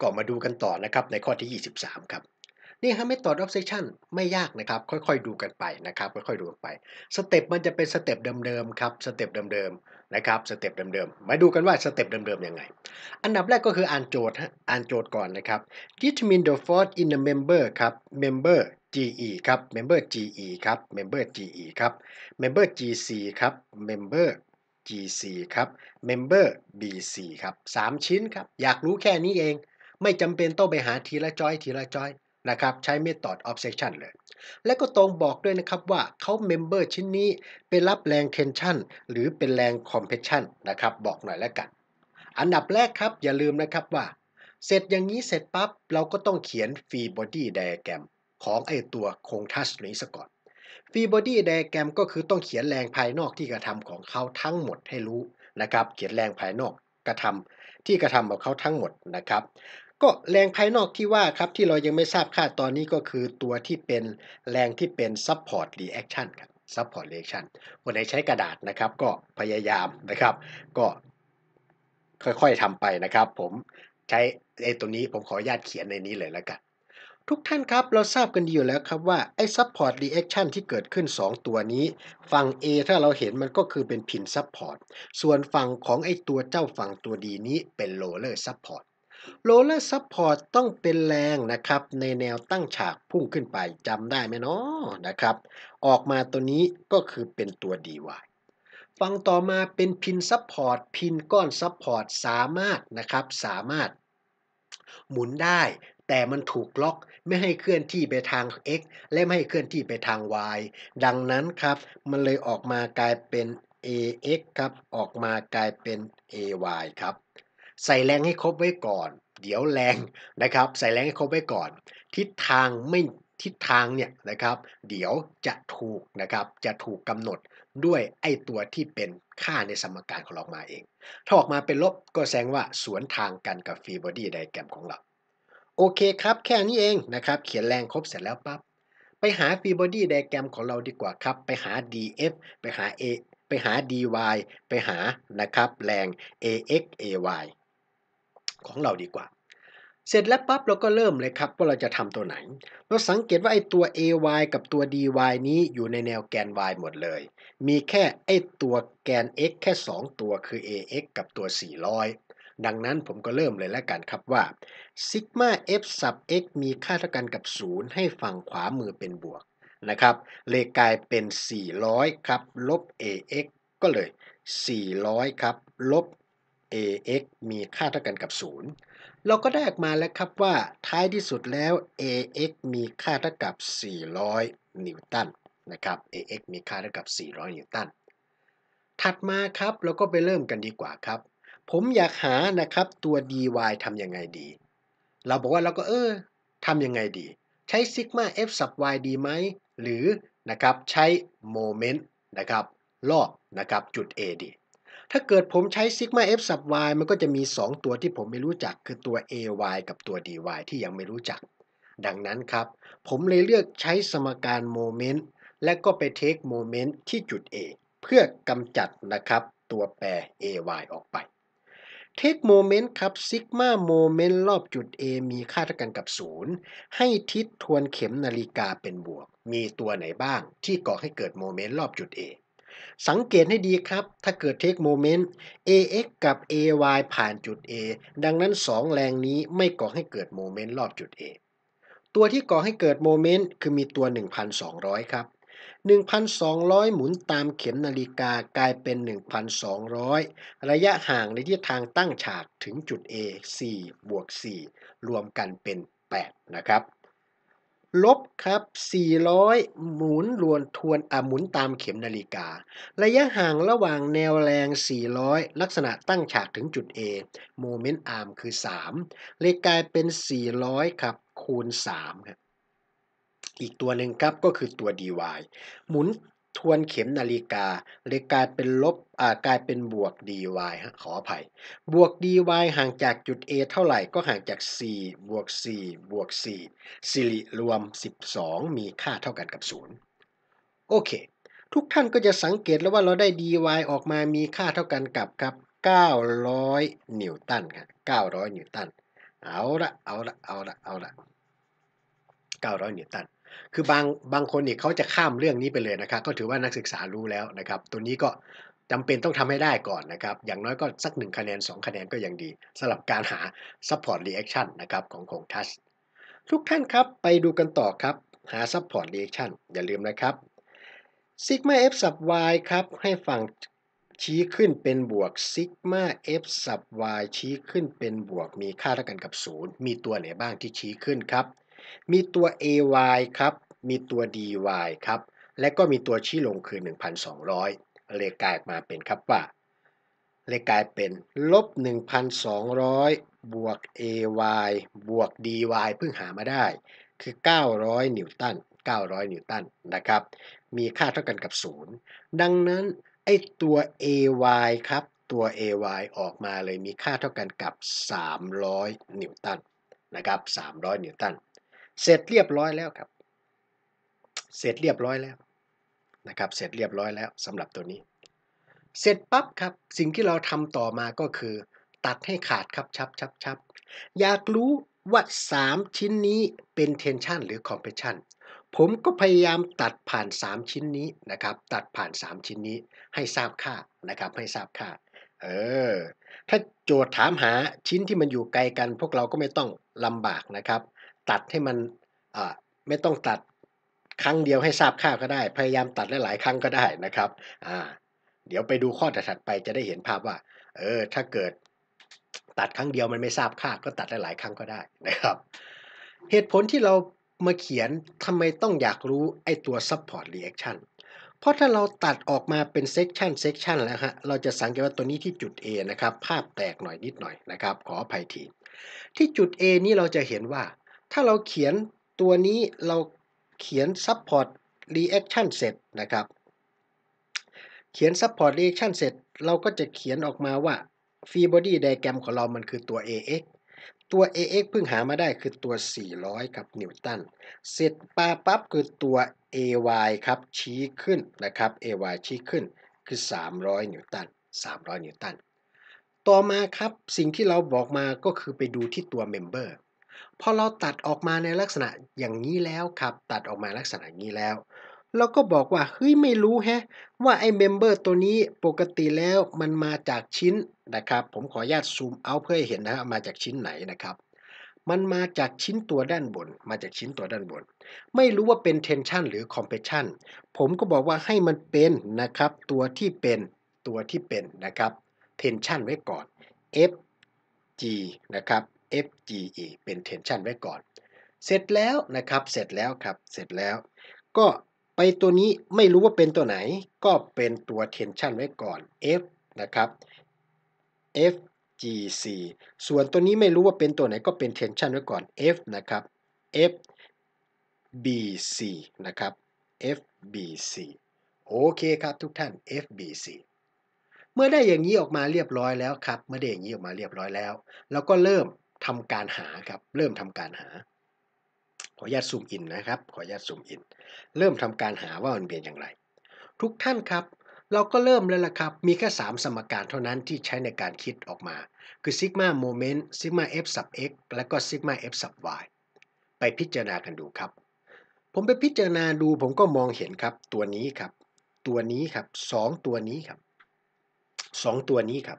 ก็มาดูกันต่อนะครับในข้อที่ 23 ครับ นี่ฮะไม่ต่อ obsession ไม่ยากนะครับค่อยๆดูกันไปนะครับ ค่อยๆดูกันไป สเต็ปมันจะเป็นสเต็ปเดิมๆครับ สเต็ปเดิมๆนะครับสเต็ปเดิมๆมาดูกันว่าสเต็ปเดิมๆยังไง อันดับแรกก็คืออ่านโจทย์ฮะอ่านโจทย์ก่อนนะครับ determine the force in the member ครับ member GE ครับ member GE ครับ member GE ครับ member GC ครับ member GC ครับ member BC ครับ3ชิ้นครับ อยากรู้แค่นี้เองไม่จำเป็นต้องไปหาทีละจอย ทีละจอยนะครับใช้เมธอดออฟเซชันเลย และก็ตรงบอกด้วยนะครับว่าเขาเมมเบอร์ชิ้นนี้ไปรับแรงเทนชันหรือเป็นแรงคอมเพชชันนะครับบอกหน่อยแล้วกัน อันดับแรกครับอย่าลืมนะครับว่า เสร็จอย่างนี้เสร็จปั๊บ เราก็ต้องเขียนฟีบอดี้ไดอะแกรมของไอตัวโครงทัชนี้ซะก่อนฟีบอดี้ได i a g r a ก็คือต้องเขียนแรงภายนอกที่กระทำของเขาทั้งหมดให้รู้นะครับเขียนแรงภายนอกกระทำที่กระทำของเขาทั้งหมดนะครับก็แรงภายนอกที่ว่าครับที่เรายังไม่ทราบค่าตอนนี้ก็คือตัวที่เป็นแรงที่เป็น support reaction ครับ support reaction วันไหนใช้กระดาษนะครับ ก็พยายามนะครับ ก็ค่อยๆทำไปนะครับ ผมใช้ไอ้ตัวนี้ผมขออนุญาตเขียนในนี้เลยแล้วกัน ทุกท่านครับเราทราบกันดีอยู่แล้วครับว่าไอ้ support reaction ที่เกิดขึ้น 2 ตัวนี้ฝั่ง A ถ้าเราเห็นมันก็คือเป็นพิน support ส่วนฝั่งของไอ้ตัวเจ้าฝั่งตัวดีนี้เป็น roller support โรลเลอร์ซัพพอร์ตต้องเป็นแรงนะครับในแนวตั้งฉากพุ่งขึ้นไปจำได้ไหมเนาะนะครับ ออกมาตัวนี้ก็คือเป็นตัว dy ฟังต่อมาเป็นพินซัพพอร์ตพินก้อนซัพพอร์ตสามารถนะครับสามารถ หมุนได้ แต่มันถูกล็อกไม่ให้เคลื่อนที่ไปทาง x และไม่ให้เคลื่อนที่ไปทาง y ดังนั้นครับ มันเลยออกมากลายเป็น ax ครับออกมากลายเป็น ay ครับใส่แรงให้ครบไว้ก่อน เดี๋ยวแรงนะครับ ใส่แรงให้ครบไว้ก่อน ทิศทางไม่ทิศทางเนี่ยนะครับ เดี๋ยวจะถูกนะครับ จะถูกกำหนดด้วยไอ้ตัวที่เป็นค่าในสมการของเรามาเอง ถ้าออกมาเป็นลบก็แสดงว่าสวนทางกันกับฟรีบอดี้ไดแกรมของเรา โอเคครับแค่นี้เองนะครับ เขียนแรงครบเสร็จแล้วปับ๊บ ไปหาฟรีบอดี้ไดแกรมของเราดีกว่าครับ ไปหา df ไปหา a ไปหา dy ไปหานะครับแรง ax ay ของเราดีกว่า เสร็จแล้วปั๊บเราก็เริ่มเลยครับว่าเราจะทำตัวไหน เราสังเกตว่าไอ้ตัว ay กับตัว dy นี้อยู่ในแนวแกน y หมดเลย มีแค่ไอ้ตัวแกน x แค่ 2 ตัวคือ ax กับตัว 400 ดังนั้นผมก็เริ่มเลยแล้วกันครับว่าซิกมา f สับ x มีค่าเท่ากันกับ 0 ให้ฝั่งขวามือเป็นบวกนะครับ เลยกลายเป็น 400 ครับ ลบ ax ก็เลย 400 ครับ ลบ ax มีค่าเท่ากันกับ 0 เราก็ได้ออกมาแล้วครับว่าท้ายที่สุดแล้ว ax มีค่าเท่ากับ 400 นิวตันนะครับ ax มีค่าเท่ากับ 400 นิวตัน ถัดมาครับ เราก็ไปเริ่มกันดีกว่าครับ ผมอยากหานะครับตัว dy ทำยังไงดี เราบอกว่าเราก็เออทำยังไงดี ใช้ซิกมา f สับ y ดีไหมหรือนะครับใช้โมเมนต์นะครับรอบนะครับจุด A ดีถ้าเกิดผมใช้ซิกมา f สับ y มันก็จะมี 2 ตัวที่ผมไม่รู้จักคือตัว ay กับตัว dy ที่ยังไม่รู้จัก ดังนั้นครับ ผมเลยเลือกใช้สมการโมเมนต์และก็ไปเทคโมเมนต์ที่จุด A เพื่อกำจัดนะครับ ตัวแปร ay ออกไปเทคโมเมนต์ครับซิกมาโมเมนต์รอบจุด A มีค่าเท่ากันกับ 0 ให้ทิศทวนเข็มนาฬิกาเป็นบวก มีตัวไหนบ้างที่ก่อให้เกิดโมเมนต์รอบจุด A สังเกตให้ดีครับ ถ้าเกิดเทคโมเมนต์ ax กับ ay ผ่านจุด a ดังนั้น 2 แรงนี้ไม่ก่อให้เกิดโมเมนต์รอบจุด a ตัวที่ก่อให้เกิดโมเมนต์คือมีตัว 1,200 ครับ 1,200 หมุนตามเข็มนาฬิกากลายเป็น 1,200 ระยะห่างในทิศทางตั้งฉากถึงจุด A 4บวก 4 รวมกันเป็น 8 นะครับลบครับ 400 หมุนรวนทวนอหมุนตามเข็มนาฬิกา ระยะห่างระหว่างแนวแรง 400 ลักษณะตั้งฉากถึงจุด A โมเมนต์อาร์มคือ 3 เลยกลายเป็น 400 ครับ คูณ3ครับอีกตัวหนึ่งครับก็คือตัว dy หมุนทวนเข็มนาฬิกาเลยกลายเป็นลบอ่ากลายเป็นบวก dy ฮะขออภัย บวก dy ห่างจากจุด A เท่าไหร่ก็ห่างจาก4บวก4บวก4สิริ รวม 12 มีค่าเท่ากันกับ 0 โอเค ทุกท่านก็จะสังเกตแล้วว่าเราได้ dy ออกมามีค่าเท่ากันกับครับ900 นิวตันครับ900นิวตันเอาละเอาละเอาละเอาละ900นิวตันคือบางบางคนเนี่ยเขาจะข้ามเรื่องนี้ไปเลยนะครับก็ถือว่านักศึกษารู้แล้วนะครับ ตัวนี้ก็จำเป็นต้องทำให้ได้ก่อนนะครับอย่างน้อยก็สัก 1 คะแนน2คะแนนก็ยังดีสำหรับการหา support reaction นะครับของของทัชทุกท่านครับไปดูกันต่อครับหา support reaction อย่าลืมนะครับ sigma f sub y ครับให้ฝั่งชี้ขึ้นเป็นบวก sigma f sub y ชี้ขึ้นเป็นบวกมีค่าเท่ากันกับ0มีตัวไหนบ้างที่ชี้ขึ้นครับมีตัว AY ครับ มีตัว DY ครับ และก็มีตัวชี้ลงคือ 1,200เลยกลายมาเป็นครับว่า เลยกลายเป็น ลบ 1,200 บวก AY บวก DY เพิ่งหามาได้ คือ 900 นิวตัน900 นิวตันนะครับ มีค่าเท่ากันกับ 0 ดังนั้นไอตัว AY ครับ ตัว AY ออกมาเลยมีค่าเท่ากันกับ 300 นิวตันนะครับ300 นิวตันเสร็จเรียบร้อยแล้วครับ เสร็จเรียบร้อยแล้วนะครับ เสร็จเรียบร้อยแล้วสำหรับตัวนี้ เสร็จปั๊บครับ สิ่งที่เราทำต่อมาก็คือ ตัดให้ขาดครับ ชับชับชับ อยากรู้ว่า 3 ชิ้นนี้เป็นเทนชันหรือคอมเพรสชันผมก็พยายามตัดผ่าน 3 ชิ้นนี้นะครับ ตัดผ่าน3ชิ้นนี้ให้ทราบค่านะครับ ให้ทราบค่า เออ ถ้าโจทย์ถามหาชิ้นที่มันอยู่ไกลกันพวกเราก็ไม่ต้องลำบากนะครับตัดให้มันไม่ต้องตัดครั้งเดียวให้ทราบค่าก็ได้ พยายามตัดหลายๆ ครั้งก็ได้นะครับ เดี๋ยวไปดูข้อถัดไปจะได้เห็นภาพว่าเออถ้าเกิด ตัดครั้งเดียวมันไม่ทราบค่าก็ตัดหลายๆครั้งก็ได้นะครับ เหตุผลที่เรามาเขียนทำไมต้องอยากรู้ ไอตัว support reaction เพราะถ้าเราตัดออกมาเป็น section section แล้วฮะ เราจะสังเกตว่าตัวนี้ที่จุด A นะครับ ภาพแตกหน่อยนิดหน่อยนะครับ ขออภัยทีที่จุด A นี้เราจะเห็นว่าถ้าเราเขียนตัวนี้เราเขียน support reaction เสร็จนะครับ เขียน support reaction เสร็จเราก็จะเขียนออกมาว่า free body diagram ของเรามันคือตัว ax ตัว ax เพิ่งหามาได้คือตัว 400ครับนิวตัน เสร็จปาปั๊บคือตัว ay ครับชี้ขึ้นนะครับ ay ชี้ขึ้นคือ 300 นิวตัน 300 นิวตัน ต่อมาครับสิ่งที่เราบอกมาก็คือไปดูที่ตัวเมมเบอร์พอเราตัดออกมาในลักษณะอย่างนี้แล้วครับ ตัดออกมาลักษณะนี้แล้วเราก็บอกว่าเฮ้ยไม่รู้แฮะว่าไอ้เมมเบอร์ตัวนี้ปกติแล้วมันมาจากชิ้นนะครับ ผมขออนุญาตซูมเอาเพื่อให้เห็นนะครับมาจากชิ้นไหนนะครับ มันมาจากชิ้นตัวด้านบน มาจากชิ้นตัวด้านบน ไม่รู้ว่าเป็นเทนชันหรือคอมเพรสชันผมก็บอกว่าให้มันเป็นนะครับ ตัวที่เป็นตัวที่เป็นนะครับเทนชันไว้ก่อน f g นะครับ FGE เป็น tension ไว้ก่อน เสร็จแล้วนะครับ เสร็จแล้วครับ เสร็จแล้ว ก็ไปตัวนี้ไม่รู้ว่าเป็นตัวไหน ก็เป็นตัว tension ไว้ก่อน F นะครับ FGC ส่วนตัวนี้ไม่รู้ว่าเป็นตัวไหน ก็เป็น tension ไว้ก่อน F นะครับ FBC นะครับ FBC โอเคครับทุกท่าน FBC เมื่อได้อย่างนี้ออกมาเรียบร้อยแล้วครับ เมื่อได้อย่างนี้ออกมาเรียบร้อยแล้วเราก็เริ่มทำการหาครับ เริ่มทำการหา ขออนุญาตซูมอินนะครับขออนุญาตซูมอินเริ่มทำการหาว่ามันเปลี่ยนอย่างไร ทุกท่านครับ เราก็เริ่มแล้วล่ะครับ มีแค่3สมการเท่านั้นที่ใช้ในการคิดออกมาคือซิกมาโมเมนต์ซิกมา f สับ x และก็ซิกมา f สับ y ไปพิจารณากันดูครับ ผมไปพิจารณาดู ผมก็มองเห็นครับตัวนี้ครับ ตัวนี้ครับ 2 ตัวนี้ครับ 2 ตัวนี้ครับ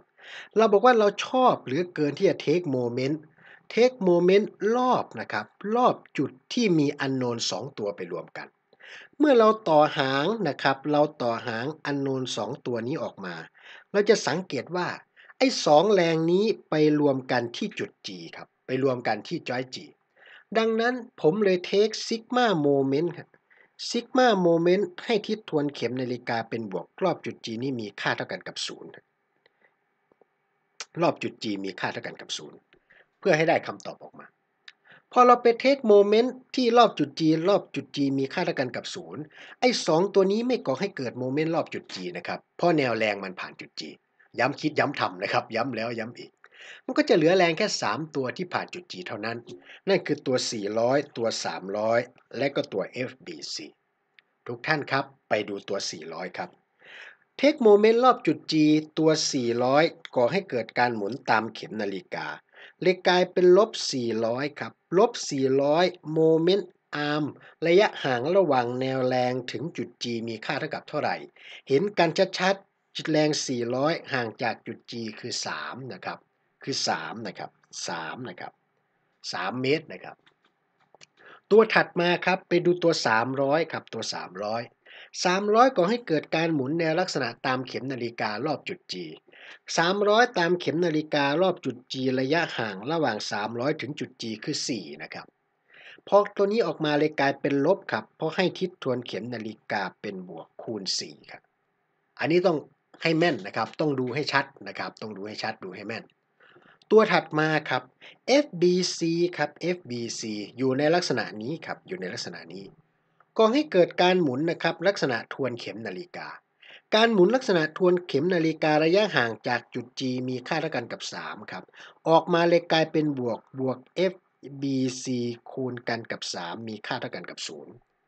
เราบอกว่าเราชอบหรือเกินที่จะ take moment take moment รอบนะครับ รอบจุดที่มีอันโนนสองตัวไปรวมกัน เมื่อเราต่อหางนะครับเราต่อหางอันโนนสองตัวนี้ออกมา เราจะสังเกตว่า ไอ้สองแรงนี้ไปรวมกันที่จุด G ครับ ไปรวมกันที่อยจ G ดังนั้นผมเลยเทคซิกมาโมเมนต์ครับซิกมาโมเมนต์ให้ทิศทวนเข็มนาฬิกาเป็นบวกรอบจุด G นี้มีค่าเท่ากันกับ 0รอบจุด G มีค่าเท่ากันกับ 0 เพื่อให้ได้คำตอบออกมา พอเราไปเทคโมเมนต์ที่รอบจุด G รอบจุด G มีค่าเท่ากันกับ 0ไอ้2ตัวนี้ไม่ก่อให้เกิดโมเมนต์รอบจุด G นะครับ เพราะแนวแรงมันผ่านจุด G ย้ำคิดย้ำทำนะครับ ย้ำแล้วย้ำอีก มันก็จะเหลือแรงแค่ 3 ตัวที่ผ่านจุด G เท่านั้น นั่นคือตัว 400 ตัว 300 และก็ตัว FBC ทุกท่านครับไปดูตัว 400 ครับเทคโมเมนต์รอบจุด G ตัว 400 ก่อให้เกิดการหมุนตามเข็มนาฬิกา เลยกลายเป็นลบ 400 ครับลบ 400 โมเมนต์อาร์มระยะห่างระหว่างแนวแรงถึงจุด G มีค่าเท่ากับเท่าไหร่ เห็นกันชัดๆ จุดแรง 400 ห่างจากจุด G คือ 3 นะครับคือ 3 นะครับ 3 นะครับ 3 เมตรนะครับ ตัวถัดมาครับไปดูตัว 300 ครับตัว 300 300ก่อให้เกิดการหมุนในลักษณะตามเข็มนาฬิการอบจุด G 300 ตามเข็มนาฬิการอบจุด G ระยะห่างระหว่าง 300ถึงจุด G คือ4นะครับ พอตัวนี้ออกมาเลยกลายเป็นลบครับเพราะให้ทิศทวนเข็มนาฬิกาเป็นบวกคูณ4ครับ อันนี้ต้องให้แม่นนะครับ ต้องดูให้ชัดนะครับ ต้องดูให้ชัดดูให้แม่น ตัวถัดมาครับ FBC ครับ FBC อยู่ในลักษณะนี้ครับ อยู่ในลักษณะนี้ก่อให้เกิดการหมุนนะครับลักษณะทวนเข็มนาฬิกา การหมุนลักษณะทวนเข็มนาฬิการะยะห่างจากจุด G มีค่าเท่ากันกับ3ครับออกมาเลยกลายเป็นบวกบวก f BC คูณกันกับ 3 มีค่าเท่ากันกับ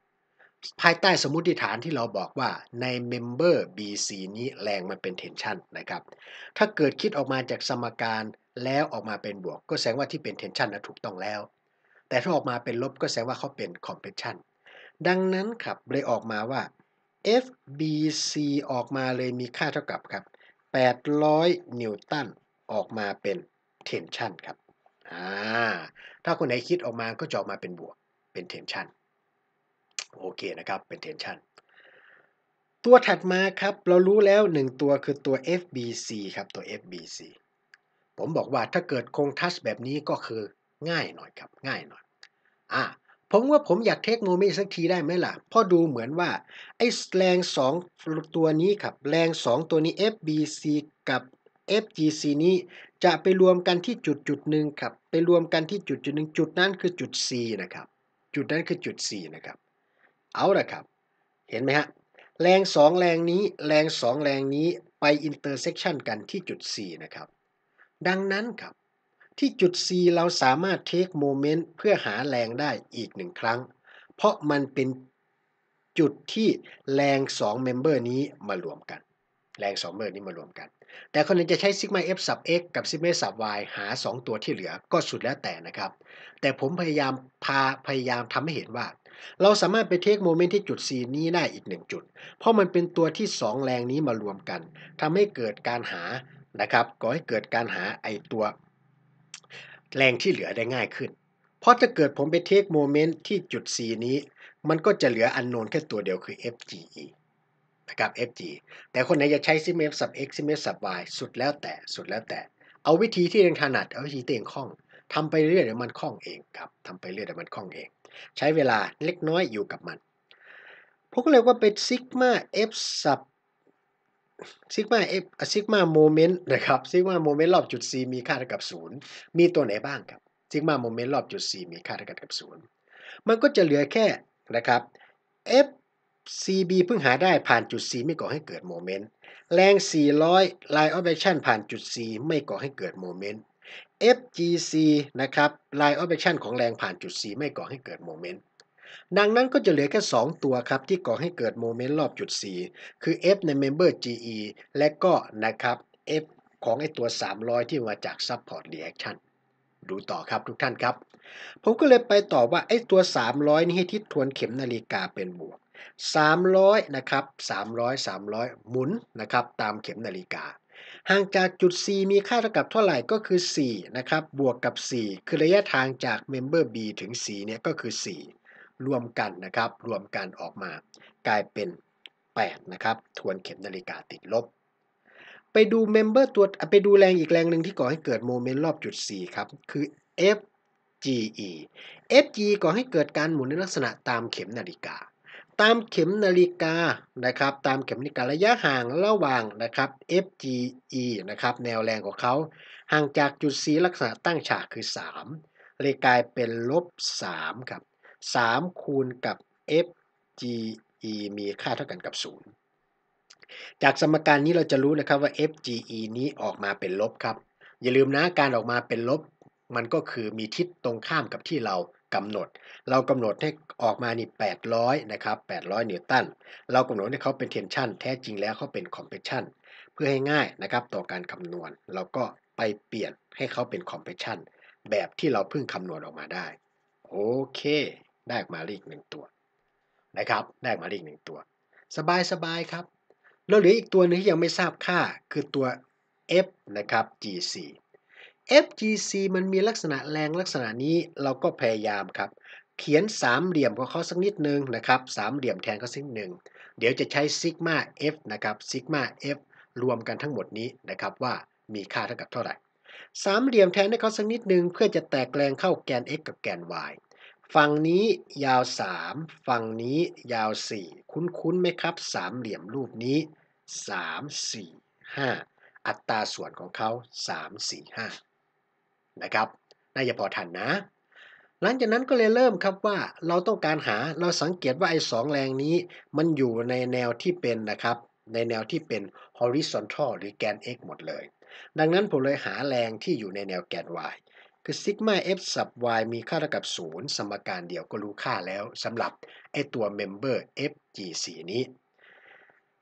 0 ภายใต้สมมติฐานที่เราบอกว่าใน Member BC นี้แรงมันเป็น Tension นะครับ ถ้าเกิดคิดออกมาจากสมการแล้วออกมาเป็นบวกก็แสดงว่าที่เป็น Tension นะถูกต้องแล้ว แต่ถ้าออกมาเป็นลบก็แสดงว่าเขาเป็น Compression ดังนั้นครับเลยออกมาว่า FBC ออกมาเลยมีค่าเท่ากับครับ 800 นิวตันออกมาเป็น tension ครับอ่าถ้าคนไหนคิดออกมาก็จะออกมาเป็นบวก เป็น tension โอเคนะครับเป็น tension ตัวถัดมาครับเรารู้แล้ว 1 ตัวคือตัว FBC ครับตัว FBC ผมบอกว่าถ้าเกิดโครงทัชแบบนี้ก็คือง่ายหน่อยครับง่ายหน่อย อ่าผมว่าผมอยากเทคโนมีสักทีได้ไหมล่ะพอดูเหมือนว่าไอ้แรงสองตัวนี้ครับ แรงสองตัวนี้ FBC กับ FGC นี้ จะไปรวมกันที่จุดจุดหนึ่งครับ ไปรวมกันที่จุดจุดหนึ่งจุดนั้นคือจุด C นะครับ จุดนั้นคือจุด C นะครับ เอาละครับ เห็นไหมฮะแรงสองแรงนี้แรงสองแรงนี้ไปอินเตอร์เซ็กชันกันที่จุด C นะครับ ดังนั้นครับที่จุด C เราสามารถเทคโมเมนต์เพื่อหาแรงได้อีกหนึ่งครั้ง เพราะมันเป็นจุดที่แรง2 member นี้มารวมกัน แรง2 member นี้มารวมกัน แต่คนนั้นจะใช้กมา m a f sub x กับ sigma sub y หา 2 ตัวที่เหลือก็สุดแล้วแต่นะครับ แต่ผมพยายาม พา พยายามทำให้เห็นว่าเราสามารถไปเทคโมเมนต์ที่จุด C นี้ได้อีกหนึ่งจุด เพราะมันเป็นตัวที่ 2 แรงนี้มารวมกันทำให้เกิดการหา นะครับก่อให้เกิดการหาไอตัวแรงที่เหลือได้ง่ายขึ้นเพราะถ้าเกิดผมไปเทคโมเมนต์ที่จุด C นี้ มันก็จะเหลืออันโนนแค่ตัวเดียวคือ FGE นะครับ FG แต่คนไหนจะใช้ซิมเมสับ X ซิมเมสับ Y สุดแล้วแต่ สุดแล้วแต่ เอาวิธีที่เยงถนัด เอาวิธีเตียงคล่อง ทำไปเรื่อยเดี๋ยวมันคล่องเองครับทำไปเรื่อยเดี๋ยวมันคล่องเอง ใช้เวลาเล็กน้อยอยู่กับมันผมก็เลยว่าเป็นซิกมา F สับซิกมาเอฟซิกมาโมเมนต์นะครับซิกมาโมเมนต์รอบจุด C มีค่าเท่ากับ 0 มีตัวไหนบ้างครับซิกมาโมเมนต์รอบจุด C มีค่าเท่ากับ 0 มันก็จะเหลือแค่นะครับ F CB เพิ่งหาได้ผ่านจุด C ไม่ก่อให้เกิดโมเมนต์แรง 400 Line of Action ผ่านจุด C ไม่ก่อให้เกิดโมเมนต์ FGC นะครับ Line of Action ของแรงผ่านจุด C ไม่ก่อให้เกิดโมเมนต์ดังนั้นก็จะเหลือแค่ 2 ตัวครับที่ก่อให้เกิดโมเมนต์รอบจุด C คือ F ใน Member GE และก็นะครับ F ของไอตัว 300 ที่มาจาก Support Reaction ดูต่อครับทุกท่านครับ ผมก็เลยไปต่อว่า ไอตัว 300นี่ให้ทิศทวนเข็มนาฬิกาเป็นบวก 300นะครับ300 300 หมุนนะครับตามเข็มนาฬิกา ห่างจากจุด C มีค่าเท่ากับเท่าไหร่ก็คือ4นะครับ บวกกับ 4 คือระยะทางจาก Member B ถึง C เนี่ยก็คือ 4รวมกันนะครับ รวมกันออกมา กลายเป็น8นะครับ ทวนเข็มนาฬิกาติดลบ ไปดูเมมเบอร์ตัวไปดูแรงอีกแรงหนึ่งที่ก่อให้เกิดโมเมนต์รอบจุด4ครับ คือ F g e FG ก่อให้เกิดการหมุนในลักษณะตามเข็มนาฬิกา ตามเข็มนาฬิกา นะครับ ตามเข็มนาฬิการะยะห่างระหว่างนะครับ FGE นะครับ แนวแรงของเขาห่างจากจุด C ลักษณะตั้งฉากคือ 3 เลยกลายเป็นลบ3ครับ3 คูณกับ FGE มีค่าเท่ากันกับ 0 จากสมการนี้เราจะรู้นะครับว่า FGE นี้ออกมาเป็นลบครับ อย่าลืมนะการออกมาเป็นลบ มันก็คือมีทิศตรงข้ามกับที่เรากำหนด เรากำหนดให้ออกมานี่800นะครับ800นิวตัน เรากำหนดให้เขาเป็นเทนชันแท้จริงแล้วเขาเป็นคอมเพรสชันเพื่อให้ง่ายนะครับ ต่อการคำนวณเราก็ไปเปลี่ยนให้เขาเป็นคอมเพรสชันแบบที่เราเพิ่งคำนวณออกมาได้โอเคได้ออกมาเลขหนึ่งตัวนะครับได้ออกมาเลขหนึ่งตัว สบายสบายครับ แล้วเหลืออีกตัวนึงที่ยังไม่ทราบค่าคือตัว f นะครับ gc FGC มันมีลักษณะแรงลักษณะนี้เราก็พยายามครับ เขียนสามเหลี่ยมของเขาสักนิดหนึ่งนะครับสามเหลี่ยมแทนเขาสักนิดนึ่งเดี๋ยวจะใช้ซิกมา F นะครับซิกมา F รวมกันทั้งหมดนี้นะครับว่ามีค่าเท่ากับเท่าไหร่สามเหลี่ยมแทนให้เขาสักนิดหนึ่งเพื่อจะแตกแรงเข้าแกน x กับแกน y ฝั่งนี้ยาว3ฝั่งนี้ยาว 4 คุ้นๆไหมครับสามเหลี่ยมรูปนี้ 3 4 5 อัตราส่วนของเขา 3 4 5นะครับน่าจะพอทันนะ หลังจากนั้นก็เลยเริ่มครับว่าเราต้องการหาเราสังเกตว่าไอ้สองแรงนี้มันอยู่ในแนวที่เป็นนะครับในแนวที่เป็น horizontal หรือแกน x หมดเลย ดังนั้นผมเลยหาแรงที่อยู่ในแนวแกน y คือซิกมา f สับ y มีค่าเท่ากับ 0สมการเดียวก็รู้ค่าแล้วสำหรับ ไอตัวเม m เ m อ e r fgc นี้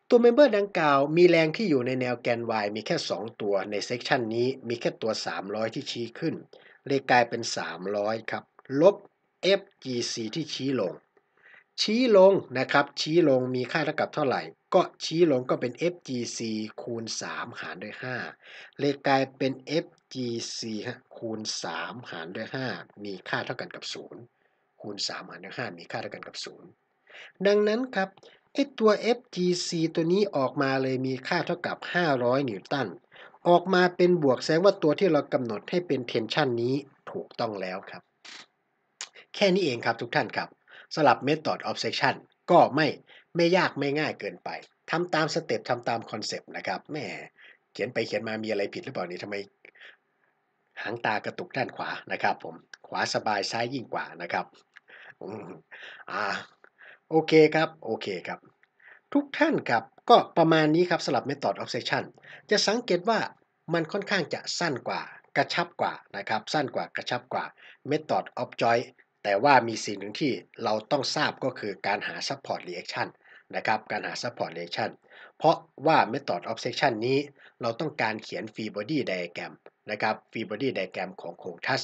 ตัวเมมเบอร์ดังกล่าว มีแรงที่อยู่ในแนวแกน y มีแค่ 2 ตัวในเซกชันนี้มีแค่ตัว 300 ที่ชี้ขึ้นเลยกลายเป็น 300 ครับลบ fgc ที่ชี้ลงชี้ลงนะครับชี้ลงมีค่าเท่ากับเท่าไหร่ ก็ชี้ลงก็เป็น FGC คูณ3หารด้วย5เลยกลายเป็น FGC คูณ3หารด้วย5มีค่าเท่ากันกับ0คูณ3หารด้วย5มีค่าเท่ากันกับ 0 ดังนั้นครับไอตัว FGC ตัวนี้ออกมาเลยมีค่าเท่ากับ 500นิวตัน ออกมาเป็นบวกแสดงว่าตัวที่เรากำหนดให้เป็นเทนชันนี้ถูกต้องแล้วครับ แค่นี้เองครับทุกท่านครับสลับ method of section ก็ไม่ไม่ยากไม่ง่ายเกินไปทำตามสเต็ปทำตามคอนเซปต์นะครับแม่เขียนไปเขียนมามีอะไรผิดหรือเปล่านี่ทำไมหางตากระตุกด้านขวานะครับผมขวาสบายซ้ายยิ่งกว่านะครับอ่าโอเคครับโอเคครับ ทุกท่านครับก็ประมาณนี้ครับสลับ method of section จะสังเกตว่ามันค่อนข้างจะสั้นกว่า กระชับกว่านะครับ สั้นกว่ากระชับกว่า method of joint แต่ว่ามีสิ่งหนึ่งที่เราต้องทราบก็คือการหา support reaction นะครับ การหา support reaction เพราะว่า method of section นี้ เราต้องการเขียน free body diagram นะครับ free body diagram ของโคงทัส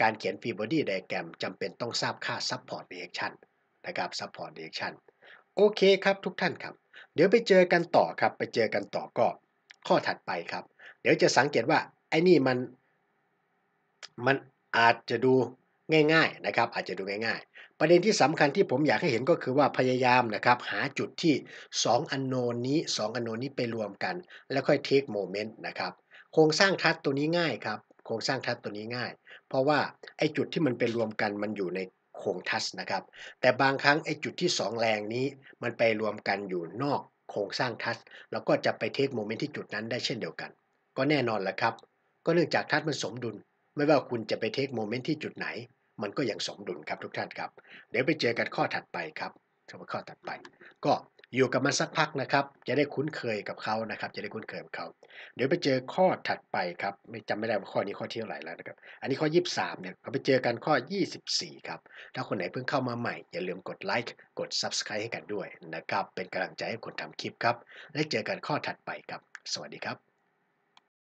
การเขียน free body diagram จำเป็นต้องทราบค่า support reaction นะครับ support reaction โอเคครับทุกท่านครับ เดี๋ยวไปเจอกันต่อครับไปเจอกันต่อก็ ข้อถัดไปครับ เดี๋ยวจะสังเกตว่า ไอ้นี่มัน มันอาจจะดูง่ายๆนะครับอาจจะดูง่ายๆ ประเด็นที่สำคัญที่ผมอยากให้เห็นก็คือว่าพยายามนะครับหาจุดที่ 2อันโนนี้2อันโนนี้ไปรวมกันแล้วค่อยเทคโมเมนต์นะครับโครงสร้างทัศตัวนี้ง่ายครับโครงสร้างทัศตัวนี้ง่าย เพราะว่าไอ้จุดที่มันไปรวมกันมันอยู่ในโครงทัศนะครับแต่บางครั้งไอ้จุดที่ 2 แรงนี้มันไปรวมกันอยู่นอกโครงสร้างทัศเราก็จะไปเทคโมเมนต์ที่จุดนั้นได้เช่นเดียวกัน ก็แน่นอนแหละครับก็เนื่องจากทัศมันสมดุลไม่ว่าคุณจะไปเทคโมเมนต์ที่จุดไหน มันก็ยังสมดุลครับทุกท่านครับเดี๋ยวไปเจอกันข้อถัดไปครับข้อถัดไป ก็อยู่กับมันสักพักนะครับจะได้คุ้นเคยกับเขานะครับจะได้คุ้นเคยกับเขาเดี๋ยวไปเจอข้อถัดไปครับไม่จำไม่ได้ว่าข้อนี้ข้อที่เท่าไหร่แล้วนะครับ อันนี้ข้อ 23เนี่ยเราไปเจอกันข้อ 24 ครับถ้าคนไหนเพิ่งเข้ามาใหม่อย่าลืมกดไลค์กด Subscribe ให้กันด้วยนะครับเป็นกำลังใจให้คนทำคลิปครับและเจอกันข้อถัดไปครับ สวัสดีครับ